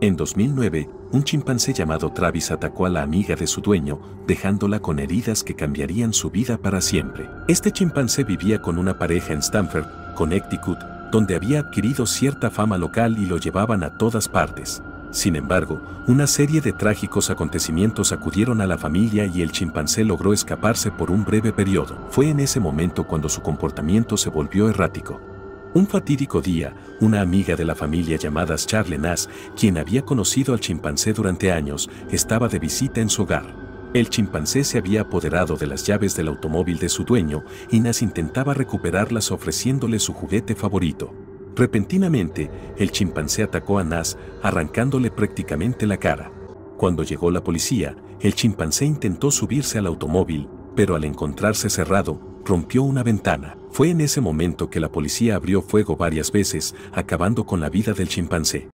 En 2009, un chimpancé llamado Travis atacó a la amiga de su dueño, dejándola con heridas que cambiarían su vida para siempre. Este chimpancé vivía con una pareja en Stamford, Connecticut, donde había adquirido cierta fama local y lo llevaban a todas partes. Sin embargo, una serie de trágicos acontecimientos acudieron a la familia y el chimpancé logró escaparse por un breve periodo. Fue en ese momento cuando su comportamiento se volvió errático. Un fatídico día, una amiga de la familia llamada Charles Nas, quien había conocido al chimpancé durante años, estaba de visita en su hogar. El chimpancé se había apoderado de las llaves del automóvil de su dueño y Nas intentaba recuperarlas ofreciéndole su juguete favorito. Repentinamente, el chimpancé atacó a Nas, arrancándole prácticamente la cara. Cuando llegó la policía, el chimpancé intentó subirse al automóvil, pero al encontrarse cerrado, rompió una ventana. Fue en ese momento que la policía abrió fuego varias veces, acabando con la vida del chimpancé.